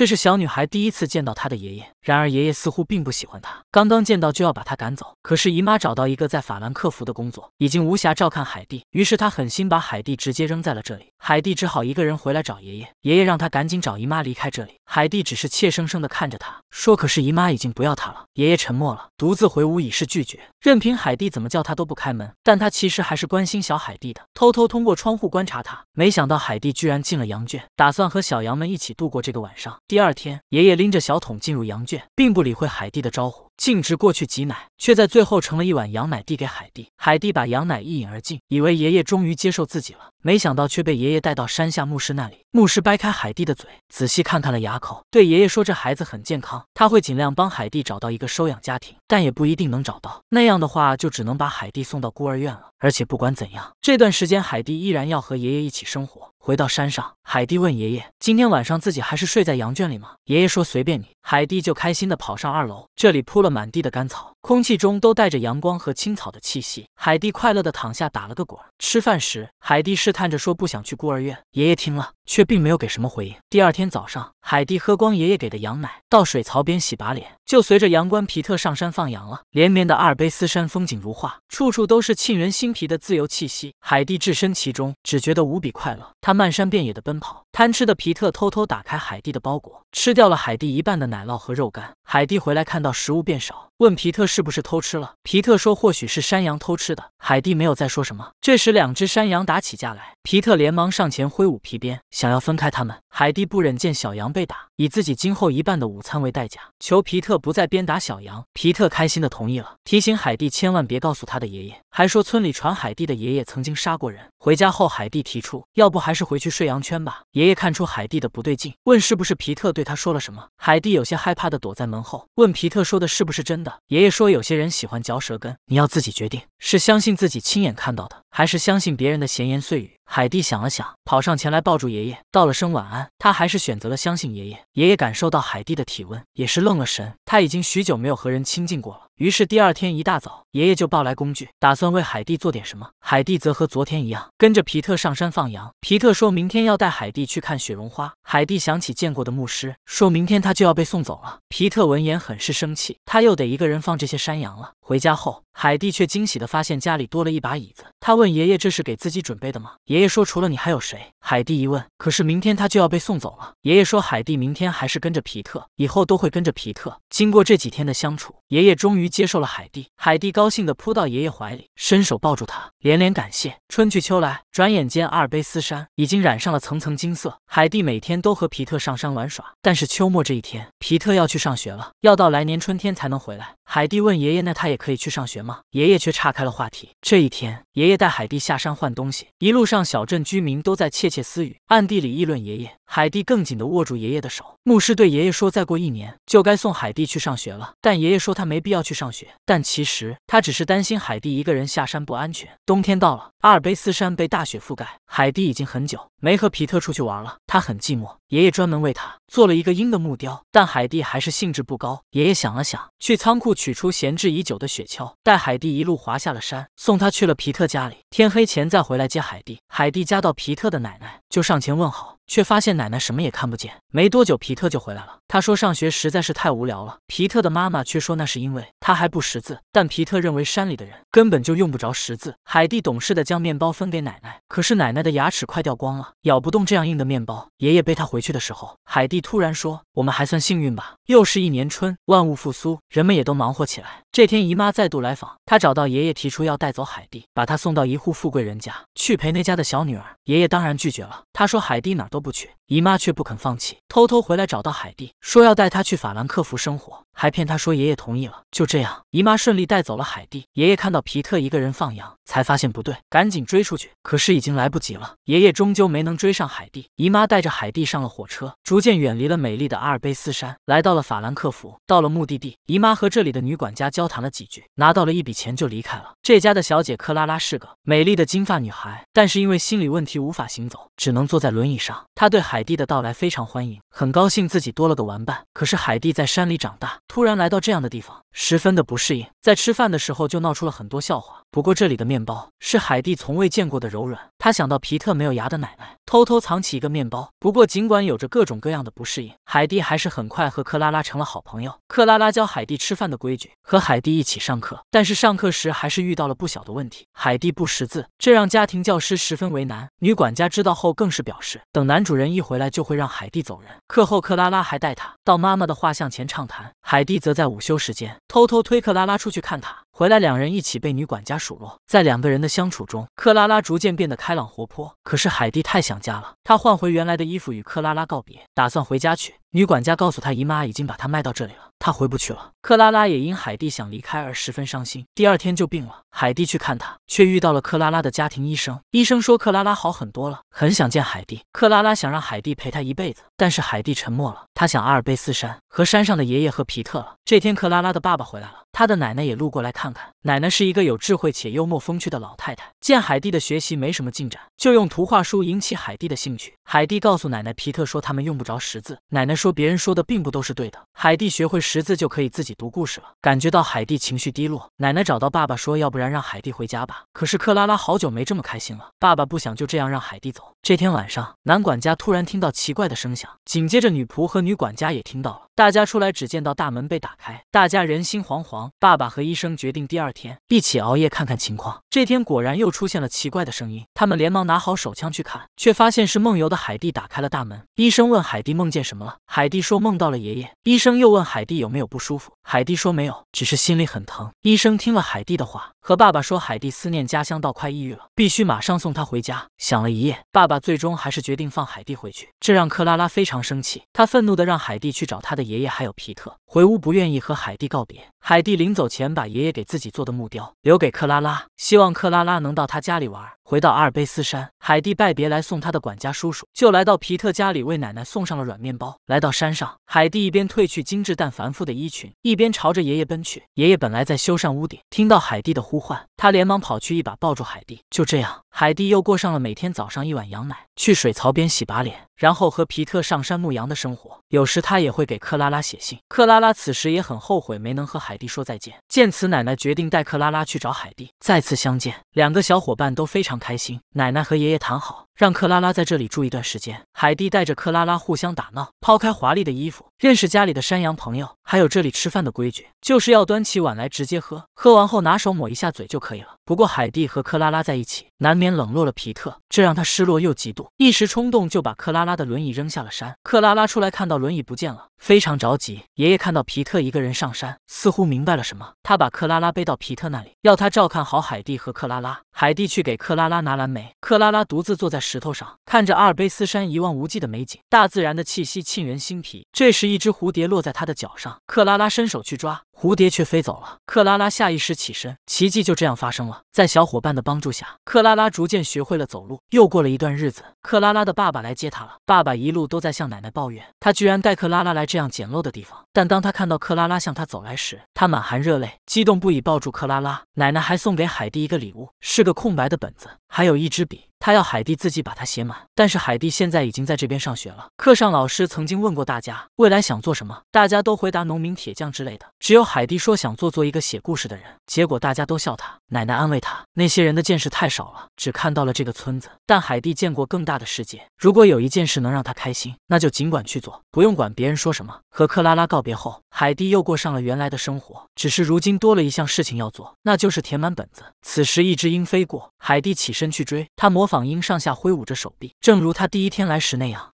这是小女孩第一次见到她的爷爷，然而爷爷似乎并不喜欢她，刚刚见到就要把她赶走。可是姨妈找到一个在法兰克福的工作，已经无暇照看海蒂，于是她狠心把海蒂直接扔在了这里。海蒂只好一个人回来找爷爷，爷爷让她赶紧找姨妈离开这里。海蒂只是怯生生地看着他说：“可是姨妈已经不要她了。”爷爷沉默了，独自回屋以示拒绝，任凭海蒂怎么叫他都不开门。但他其实还是关心小海蒂的，偷偷通过窗户观察他。没想到海蒂居然进了羊圈，打算和小羊们一起度过这个晚上。第二天，爷爷拎着小桶进入羊圈，并不理会海蒂的招呼，径直过去挤奶，却在最后盛了一碗羊奶递给海蒂。海蒂把羊奶一饮而尽，以为爷爷终于接受自己了，没想到却被爷爷带到山下牧师那里。牧师掰开海蒂的嘴，仔细看看了牙口，对爷爷说：“这孩子很健康，他会尽量帮海蒂找到一个收养家庭，但也不一定能找到。那样的话，就只能把海蒂送到孤儿院了。而且不管怎样，这段时间海蒂依然要和爷爷一起生活。”回到山上，海蒂问爷爷：“今天晚上自己还是睡在羊圈里吗？”爷爷说：“随便你。”海蒂就开心地跑上二楼，这里铺了满地的干草。空气中都带着阳光和青草的气息，海蒂快乐的躺下打了个滚。吃饭时，海蒂试探着说不想去孤儿院。爷爷听了却并没有给什么回应。第二天早上，海蒂喝光爷爷给的羊奶，到水槽边洗把脸，就随着阳光皮特上山放羊了。连绵的阿尔卑斯山风景如画，处处都是沁人心脾的自由气息。海蒂置身其中，只觉得无比快乐。他漫山遍野的奔跑，贪吃的皮特偷偷打开海蒂的包裹，吃掉了海蒂一半的奶酪和肉干。海蒂回来看到食物变少。问皮特是不是偷吃了？皮特说，或许是山羊偷吃的。海蒂没有再说什么。这时，两只山羊打起架来，皮特连忙上前挥舞皮鞭，想要分开他们。海蒂不忍见小羊被打，以自己今后一半的午餐为代价，求皮特不再鞭打小羊。皮特开心的同意了，提醒海蒂千万别告诉他的爷爷，还说村里传海蒂的爷爷曾经杀过人。回家后，海蒂提出，要不还是回去睡羊圈吧。爷爷看出海蒂的不对劲，问是不是皮特对他说了什么。海蒂有些害怕的躲在门后，问皮特说的是不是真的。爷爷说，有些人喜欢嚼舌根，你要自己决定，是相信自己亲眼看到的，还是相信别人的闲言碎语。海蒂想了想，跑上前来抱住爷爷，道了声晚安。他还是选择了相信爷爷。爷爷感受到海蒂的体温，也是愣了神。他已经许久没有和人亲近过了。于是第二天一大早，爷爷就抱来工具，打算为海蒂做点什么。海蒂则和昨天一样，跟着皮特上山放羊。皮特说明天要带海蒂去看雪绒花。海蒂想起见过的牧师，说明天他就要被送走了。皮特闻言很是生气，他又得一个人放这些山羊了。回家后，海蒂却惊喜的发现家里多了一把椅子。他问爷爷：“这是给自己准备的吗？”爷爷说：“除了你，还有谁？”海蒂一问：“可是明天他就要被送走了。”爷爷说：“海蒂，明天还是跟着皮特，以后都会跟着皮特。”经过这几天的相处，爷爷终于接受了海蒂。海蒂高兴的扑到爷爷怀里，伸手抱住他，连连感谢。春去秋来，转眼间阿尔卑斯山已经染上了层层金色。海蒂每天都和皮特上山玩耍，但是秋末这一天，皮特要去上学了，要到来年春天才能回来。海蒂问爷爷：“那他也可以去上学吗？”爷爷却岔开了话题。这一天，爷爷带海蒂下山换东西，一路上小镇居民都在窃窃私语，暗地里议论爷爷。海蒂更紧地握住爷爷的手。牧师对爷爷说：“再过一年就该送海蒂去上学了。”但爷爷说他没必要去上学，但其实他只是担心海蒂一个人下山不安全。冬天到了，阿尔卑斯山被大雪覆盖，海蒂已经很久。没和皮特出去玩了，他很寂寞。爷爷专门为他做了一个鹰的木雕，但海蒂还是兴致不高。爷爷想了想，去仓库取出闲置已久的雪橇，带海蒂一路滑下了山，送他去了皮特家里，天黑前再回来接海蒂。海蒂加到皮特的奶奶，就上前问好。却发现奶奶什么也看不见。没多久，皮特就回来了。他说上学实在是太无聊了。皮特的妈妈却说那是因为他还不识字。但皮特认为山里的人根本就用不着识字。海蒂懂事的将面包分给奶奶，可是奶奶的牙齿快掉光了，咬不动这样硬的面包。爷爷背他回去的时候，海蒂突然说：“我们还算幸运吧。”又是一年春，万物复苏，人们也都忙活起来。这天，姨妈再度来访，她找到爷爷，提出要带走海蒂，把她送到一户富贵人家去陪那家的小女儿。爷爷当然拒绝了。他说：“海蒂哪都。”不娶，姨妈却不肯放弃，偷偷回来找到海蒂，说要带她去法兰克福生活，还骗她说爷爷同意了。就这样，姨妈顺利带走了海蒂。爷爷看到皮特一个人放羊。才发现不对，赶紧追出去，可是已经来不及了。爷爷终究没能追上海蒂。姨妈带着海蒂上了火车，逐渐远离了美丽的阿尔卑斯山，来到了法兰克福。到了目的地，姨妈和这里的女管家交谈了几句，拿到了一笔钱就离开了。这家的小姐克拉拉是个美丽的金发女孩，但是因为心理问题无法行走，只能坐在轮椅上。她对海蒂的到来非常欢迎，很高兴自己多了个玩伴。可是海蒂在山里长大，突然来到这样的地方，十分的不适应。在吃饭的时候就闹出了很多笑话。不过这里的面。面包是海蒂从未见过的柔软，她想到皮特没有牙的奶奶偷偷藏起一个面包。不过，尽管有着各种各样的不适应，海蒂还是很快和克拉拉成了好朋友。克拉拉教海蒂吃饭的规矩，和海蒂一起上课，但是上课时还是遇到了不小的问题。海蒂不识字，这让家庭教师十分为难。女管家知道后更是表示，等男主人一回来就会让海蒂走人。课后，克拉拉还带他到妈妈的画像前畅谈，海蒂则在午休时间偷偷推克拉拉出去看他。回来，两人一起被女管家数落。在两个人的相处中，克拉拉逐渐变得开朗活泼。可是海蒂太想家了，她换回原来的衣服与克拉拉告别，打算回家去。女管家告诉她，姨妈已经把她卖到这里了。他回不去了。克拉拉也因海蒂想离开而十分伤心，第二天就病了。海蒂去看他，却遇到了克拉拉的家庭医生。医生说克拉拉好很多了，很想见海蒂。克拉拉想让海蒂陪他一辈子，但是海蒂沉默了。他想阿尔卑斯山和山上的爷爷和皮特了。这天，克拉拉的爸爸回来了，他的奶奶也路过来看看。奶奶是一个有智慧且幽默风趣的老太太。见海蒂的学习没什么进展，就用图画书引起海蒂的兴趣。海蒂告诉奶奶，皮特说他们用不着识字。奶奶说别人说的并不都是对的。海蒂学会识字就可以自己读故事了。感觉到海蒂情绪低落，奶奶找到爸爸说，要不然让海蒂回家吧。可是克拉拉好久没这么开心了。爸爸不想就这样让海蒂走。这天晚上，男管家突然听到奇怪的声响，紧接着女仆和女管家也听到了。大家出来只见到大门被打开，大家人心惶惶。爸爸和医生决定第二天一起熬夜看看情况。这天果然又出现了奇怪的声音，他们连忙拿好手枪去看，却发现是梦游的。海蒂打开了大门。医生问海蒂梦见什么了。海蒂说梦到了爷爷。医生又问海蒂有没有不舒服。海蒂说：“没有，只是心里很疼。”医生听了海蒂的话，和爸爸说：“海蒂思念家乡到快抑郁了，必须马上送她回家。”想了一夜，爸爸最终还是决定放海蒂回去，这让克拉拉非常生气。他愤怒地让海蒂去找他的爷爷还有皮特。回屋不愿意和海蒂告别。海蒂临走前把爷爷给自己做的木雕留给克拉拉，希望克拉拉能到他家里玩。回到阿尔卑斯山，海蒂拜别来送他的管家叔叔，就来到皮特家里为奶奶送上了软面包。来到山上，海蒂一边褪去精致但繁复的衣裙，一一边朝着爷爷奔去，爷爷本来在修缮屋顶，听到海蒂的呼唤。他连忙跑去，一把抱住海蒂。就这样，海蒂又过上了每天早上一碗羊奶，去水槽边洗把脸，然后和皮特上山牧羊的生活。有时他也会给克拉拉写信。克拉拉此时也很后悔没能和海蒂说再见。见此，奶奶决定带克拉拉去找海蒂，再次相见。两个小伙伴都非常开心。奶奶和爷爷谈好，让克拉拉在这里住一段时间。海蒂带着克拉拉互相打闹，抛开华丽的衣服，认识家里的山羊朋友，还有这里吃饭的规矩，就是要端起碗来直接喝，喝完后拿手抹一下嘴就可。可以了。不过海蒂和克拉拉在一起，难免冷落了皮特，这让他失落又嫉妒，一时冲动就把克拉拉的轮椅扔下了山。克拉拉出来看到轮椅不见了，非常着急。爷爷看到皮特一个人上山，似乎明白了什么，他把克拉拉背到皮特那里，要他照看好海蒂和克拉拉。海蒂去给克拉拉拿蓝莓，克拉拉独自坐在石头上，看着阿尔卑斯山一望无际的美景，大自然的气息沁人心脾。这时，一只蝴蝶落在她的脚上，克拉拉伸手去抓，蝴蝶却飞走了。克拉拉下意识起身，奇迹就这样发生了。在小伙伴的帮助下，克拉拉逐渐学会了走路。又过了一段日子，克拉拉的爸爸来接她了。爸爸一路都在向奶奶抱怨，他居然带克拉拉来这样简陋的地方。但当他看到克拉拉向他走来时，他满含热泪，激动不已，抱住克拉拉。奶奶还送给海蒂一个礼物，是个。空白的本子，还有一支笔。他要海蒂自己把它写满，但是海蒂现在已经在这边上学了。课上老师曾经问过大家未来想做什么，大家都回答农民、铁匠之类的，只有海蒂说想做做一个写故事的人。结果大家都笑他。奶奶安慰他，那些人的见识太少了，只看到了这个村子。但海蒂见过更大的世界。如果有一件事能让他开心，那就尽管去做，不用管别人说什么。和克拉拉告别后，海蒂又过上了原来的生活，只是如今多了一项事情要做，那就是填满本子。此时一只鹰飞过，海蒂起身去追，他模。仿英上下挥舞着手臂，正如他第一天来时那样。